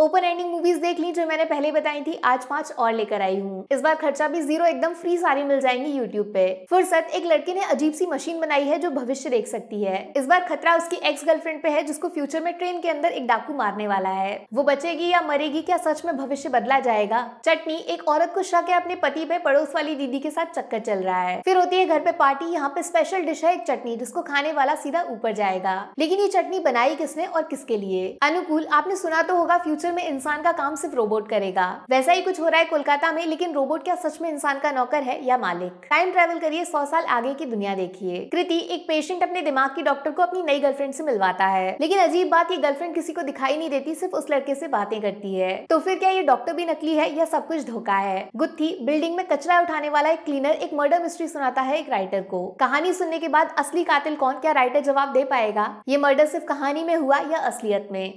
open ending movies देख ली जो मैंने पहले बताई थी आज पांच और लेकर आई हूँ इस बार खर्चा भी जीरो एकदम फ्री सारी मिल जाएंगी यूट्यूब पे फुर्सत एक लड़के ने अजीब सी मशीन बनाई है जो भविष्य देख सकती है इस बार खतरा उसकी एक्स गर्लफ्रेंड पे है जिसको फ्यूचर में ट्रेन के अंदर एक डाकू मारने वाला है वो बचेगी या मरेगी क्या सच में भविष्य बदला जाएगा चटनी एक औरत को शक है अपने पति पे पड़ोस वाली दीदी के साथ चक्कर चल रहा है फिर होती है घर पे पार्टी यहाँ पे स्पेशल डिश है एक चटनी जिसको खाने वाला सीधा ऊपर जाएगा लेकिन ये चटनी बनाई किसने और किसके लिए अनुकूल आपने सुना तो होगा फ्यूचर फ्यूचर में इंसान का काम सिर्फ रोबोट करेगा वैसा ही कुछ हो रहा है कोलकाता में लेकिन रोबोट क्या सच में इंसान का नौकर है या मालिक टाइम ट्रेवल करिए सौ साल आगे की दुनिया देखिए कृति एक पेशेंट अपने दिमाग की डॉक्टर को अपनी नई गर्लफ्रेंड से मिलवाता है लेकिन अजीब बात ये गर्लफ्रेंड किसी को दिखाई नहीं देती सिर्फ उस लड़के से बातें करती है तो फिर क्या ये डॉक्टर भी नकली है या सब कुछ धोखा है गुत्थी बिल्डिंग में कचरा उठाने वाला एक क्लीनर एक मर्डर मिस्ट्री सुनाता है एक राइटर को कहानी सुनने के बाद असली कातिल कौन क्या राइटर जवाब दे पाएगा ये मर्डर सिर्फ कहानी में हुआ या असलियत में